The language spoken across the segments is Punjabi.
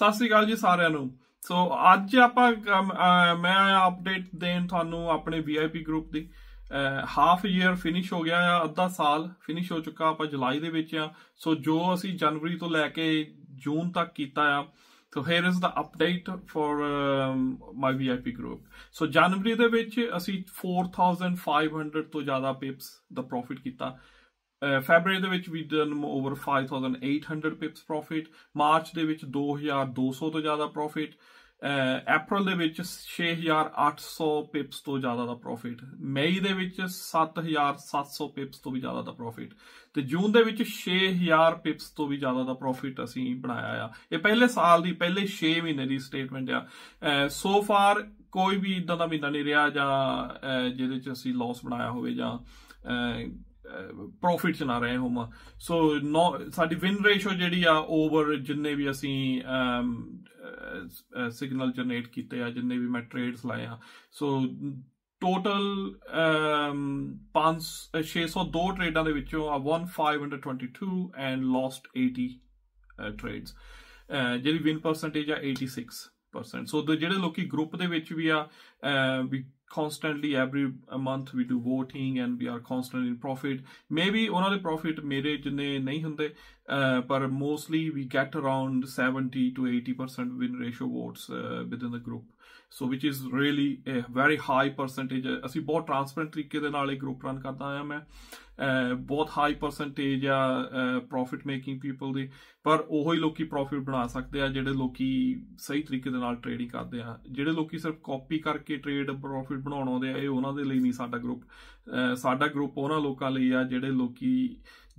ਸਤਿ ਸ੍ਰੀ ਅਕਾਲ ਜੀ ਸਾਰਿਆਂ ਨੂੰ ਸੋ ਅੱਜ ਆਪਾਂ ਮੈਂ ਅਪਡੇਟ ਦੇਣ ਤੁਹਾਨੂੰ ਆਪਣੇ VIP ਗਰੁੱਪ ਦੀ ਹਾਫ ਈਅਰ ਫਿਨਿਸ਼ ਹੋ ਗਿਆ ਆ ਅੱਧਾ ਸਾਲ ਫਿਨਿਸ਼ ਹੋ ਚੁੱਕਾ ਆਪਾਂ ਜੁਲਾਈ ਦੇ ਵਿੱਚ ਆ ਸੋ ਜੋ ਅਸੀਂ ਜਨਵਰੀ ਤੋਂ ਲੈ ਕੇ ਜੂਨ ਤੱਕ ਕੀਤਾ ਆ so here is the update for my VIP group so ਜਨਵਰੀ ਦੇ ਵਿੱਚ ਅਸੀਂ 4500 ਤੋਂ ਜ਼ਿਆਦਾ ਪਿਪਸ ਦਾ ਪ੍ਰੋਫਿਟ ਕੀਤਾ ਫੈਬਰੂਅਰੀ ਦੇ ਵਿੱਚ ਵੀ turn over 5800 pips profit March ਦੇ ਵਿੱਚ 2200 ਤੋਂ ਜ਼ਿਆਦਾ ਪ੍ਰੋਫਿਟ ਅਪ੍ਰੈਲ ਦੇ ਵਿੱਚ 6800 ਪਿਪਸ ਤੋਂ ਜ਼ਿਆਦਾ ਦਾ ਪ੍ਰੋਫਿਟ ਮਈ ਦੇ ਵਿੱਚ 7700 ਪਿਪਸ ਤੋਂ ਵੀ ਜ਼ਿਆਦਾ ਦਾ ਪ੍ਰੋਫਿਟ ਤੇ ਜੂਨ ਦੇ ਵਿੱਚ 6000 ਪਿਪਸ ਤੋਂ ਵੀ ਜ਼ਿਆਦਾ ਦਾ ਪ੍ਰੋਫਿਟ ਅਸੀਂ ਬਣਾਇਆ ਆ ਇਹ ਪਹਿਲੇ ਸਾਲ ਦੀ ਪਹਿਲੇ 6 ਮਹੀਨੇ ਦੀ ਸਟੇਟਮੈਂਟ ਆ ਸੋ ਫਾਰ ਕੋਈ ਵੀ ਇਦਾਂ ਦਾ ਮਹੀਨਾ ਨਹੀਂ ਰਿਹਾ ਜਾਂ ਜਿਹਦੇ ਵਿੱਚ ਅਸੀਂ ਲਾਸ ਬਣਾਇਆ ਹੋਵੇ ਜਾਂ ਪ੍ਰੋਫਿਟ ਚ ਨਾ ਰਹੇ ਹੋਮ ਸੋ ਸਾਡੀ ਵਿਨ ਰੇਸ਼ੋ ਜਿਹੜੀ ਆ ਓਵਰ ਜਿੰਨੇ ਵੀ ਅਸੀਂ ਸਿਗਨਲ ਜਨਰੇਟ ਕੀਤੇ ਆ ਜਿੰਨੇ ਵੀ ਮੈਂ ਟ੍ਰੇਡਸ ਲਾਏ ਆ ਸੋ ਟੋਟਲ 5 602 ਟ੍ਰੇਡਾਂ ਦੇ ਵਿੱਚੋਂ ਆ 1522 ਐਂਡ ਲੋਸਟ 80 ਟ੍ਰੇਡਸ ਜਿਹੜੀ ਵਿਨ ਪਰਸੈਂਟੇਜ ਆ 86% ਸੋ ਜਿਹੜੇ ਲੋਕੀ ਗਰੁੱਪ ਦੇ ਵਿੱਚ ਵੀ ਆ ਵੀ constantly every month we do voting and we are constantly in profit maybe ਉਹਨਾਂ profit ਮੇਰੇ ਜਿੰਨੇ nahi hunde. Uh, but mostly we get around 70 to 80% win ratio votes uh, within the group so which is really a very high percentage ਅਸੀਂ ਬਹੁਤ ਟ੍ਰਾਂਸਪੇਰੈਂਟ ਤਰੀਕੇ ਦੇ ਨਾਲ ਇਹ ਗਰੁੱਪ ਰਨ ਕਰਦਾ ਆਇਆ ਮੈਂ ਬਹੁਤ ਹਾਈ ਪਰਸੈਂਟੇਜ ਆ ਪ੍ਰੋਫਿਟ ਮੇਕਿੰਗ ਪੀਪਲ ਦੀ ਪਰ ਉਹੋ ਹੀ ਲੋਕੀ ਪ੍ਰੋਫਿਟ ਬਣਾ ਸਕਦੇ ਆ ਜਿਹੜੇ ਲੋਕੀ ਸਹੀ ਤਰੀਕੇ ਦੇ ਨਾਲ ਟ੍ਰੇਡਿੰਗ ਕਰਦੇ ਆ ਜਿਹੜੇ ਲੋਕੀ ਸਿਰਫ ਕਾਪੀ ਕਰਕੇ ਟ੍ਰੇਡ ਪ੍ਰੋਫਿਟ ਬਣਾਉਣ ਆਉਂਦੇ ਆ ਇਹ ਉਹਨਾਂ ਦੇ ਲਈ ਨਹੀਂ ਸਾਡਾ ਗਰੁੱਪ ਸਾਡਾ ਗਰੁੱਪ ਉਹਨਾਂ ਲੋਕਾਂ ਲਈ ਆ ਜਿਹੜੇ ਲੋਕੀ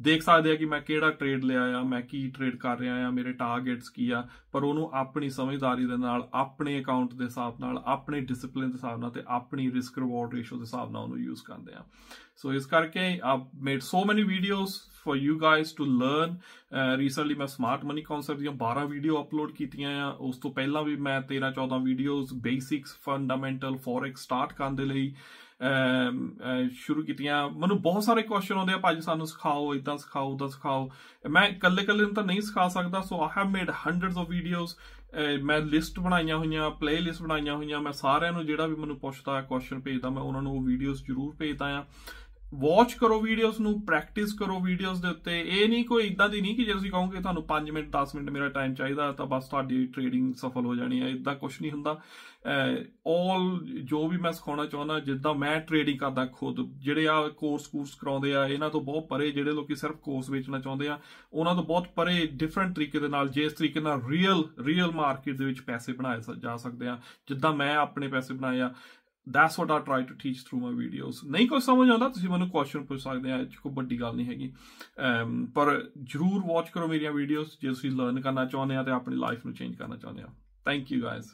ਦੇਖ ਸਕਦੇ ਆ ਕਿ ਮੈਂ ਕਿਹੜਾ ਟ੍ਰੇਡ ਲਿਆ ਆ ਮੈਂ ਕੀ ਟ੍ਰੇਡ ਕਰ ਰਿਹਾ ਆ ਮੇਰੇ ਟਾਰਗੇਟਸ ਕੀ ਆ ਪਰ ਉਹਨੂੰ ਆਪਣੀ ਸਮਝਦਾਰੀ ਦੇ ਨਾਲ ਆਪਣੇ ਅਕਾਊਂਟ ਦੇ ਹਿਸਾਬ ਨਾਲ ਆਪਣੇ ਡਿਸਪਲਿਨ ਦੇ ਹਿਸਾਬ ਨਾਲ ਤੇ ਆਪਣੀ ਰਿਸਕ ਰਿਵਾਰਡ ਰੇਸ਼ੋ ਦੇ ਹਿਸਾਬ ਨਾਲ ਉਹਨੂੰ ਯੂਜ਼ ਕਰਦੇ ਆ ਸੋ ਇਸ ਕਰਕੇ ਆਪ made so many videos for you guys to learn recently ਮੈਂ ਸਮਾਰਟ ਮਨੀ ਕਨਸੈਪਟ ਦੀਆਂ 12 ਵੀਡੀਓ ਅਪਲੋਡ ਕੀਤੀਆਂ ਆ ਉਸ ਤੋਂ ਪਹਿਲਾਂ ਵੀ ਮੈਂ 13 14 videos basics fundamental forex start ਕਰਨ ਦੇ ਲਈ ਸ਼ੁਰੂ ਕੀਤੀਆਂ ਮੈਨੂੰ ਬਹੁਤ ਸਾਰੇ ਕੁਐਸਚਨ ਆਉਂਦੇ ਆ ਭਾਜੀ ਸਾਨੂੰ ਸਿਖਾਓ ਇਦਾਂ ਸਿਖਾਓ ਉਦਾਂ ਸਿਖਾਓ ਮੈਂ ਇਕੱਲੇ ਇਕੱਲੇ ਨੂੰ ਤਾਂ ਨਹੀਂ ਸਿਖਾ ਸਕਦਾ so I have made hundreds of videos ਮੈਂ ਲਿਸਟ ਬਣਾਈਆਂ ਹੋਈਆਂ ਪਲੇਲਿਸਟ ਬਣਾਈਆਂ ਹੋਈਆਂ ਮੈਂ ਸਾਰਿਆਂ ਨੂੰ ਜਿਹੜਾ ਵੀ ਮੈਨੂੰ ਪੁੱਛਦਾ ਹੈ ਕੁਐਸਚਨ ਭੇਜਦਾ ਮੈਂ ਉਹਨਾਂ ਨੂੰ ਉਹ ਵੀਡੀਓਜ਼ ਜ਼ਰੂਰ ਭੇਜਦਾ ਆ ਵਾਚ ਕਰੋ ਵੀਡੀਓਜ਼ ਨੂੰ ਪ੍ਰੈਕਟਿਸ ਕਰੋ ਵੀਡੀਓਜ਼ ਦੇ ਉੱਤੇ ਇਹ ਨਹੀਂ ਕੋਈ ਇਦਾਂ ਦੀ ਨਹੀਂ ਕਿ ਜੇ ਤੁਸੀਂ ਕਹੋਗੇ ਤੁਹਾਨੂੰ 5 ਮਿੰਟ 10 ਮਿੰਟ ਮੇਰਾ ਟਾਈਮ ਚਾਹੀਦਾ ਤਾਂ ਬਸ ਤੁਹਾਡੀ ਟ੍ਰੇਡਿੰਗ ਸਫਲ ਹੋ ਜਾਣੀ ਹੈ ਇਦਾਂ ਕੁਝ ਨਹੀਂ ਹੁੰਦਾ ਆਲ ਜੋ ਵੀ ਮੈਂ ਸਿਖਾਉਣਾ ਚਾਹੁੰਦਾ ਜਿੱਦਾਂ ਮੈਂ ਟ੍ਰੇਡਿੰਗ ਕਰਦਾ ਖੁਦ ਜਿਹੜੇ ਆ ਕੋਰਸ ਕੋਰਸ ਕਰਾਉਂਦੇ ਆ ਇਹਨਾਂ ਤੋਂ ਬਹੁਤ ਪਰੇ ਜਿਹੜੇ ਲੋਕੀ ਸਿਰਫ ਕੋਰਸ ਵੇਚਣਾ ਚਾਹੁੰਦੇ ਆ ਉਹਨਾਂ ਤੋਂ ਬਹੁਤ ਪਰੇ ਡਿਫਰੈਂਟ ਤਰੀਕੇ ਦੇ ਨਾਲ ਜਿਸ ਤਰੀਕੇ ਨਾਲ ਰੀਅਲ ਰੀਅਲ ਮਾਰਕੀਟ ਦੇ ਵਿੱਚ ਪੈਸੇ ਬਣਾਏ ਜਾ ਸਕਦੇ ਆ ਜਿੱਦਾਂ ਮੈਂ ਆਪਣੇ ਪੈਸੇ ਬਣਾਏ ਆ that's what I try to teach through my videos ਨਹੀਂ ਕੋਈ ਸਮਝ ਆਉਂਦਾ ਤੁਸੀਂ ਮੈਨੂੰ ਕੁਐਸਚਨ ਪੁੱਛ ਸਕਦੇ ਆ ਇਹ ਕੋਈ ਵੱਡੀ ਗੱਲ ਨਹੀਂ ਹੈਗੀ ਪਰ ਜਰੂਰ ਵਾਚ ਕਰੋ ਮੇਰੀਆਂ ਵੀਡੀਓਜ਼ ਜੇ ਤੁਸੀਂ ਲਰਨ ਕਰਨਾ ਚਾਹੁੰਦੇ ਆ ਤੇ ਆਪਣੀ ਲਾਈਫ ਨੂੰ ਚੇਂਜ ਕਰਨਾ ਚਾਹੁੰਦੇ ਆ ਥੈਂਕ ਯੂ ਗਾਇਜ਼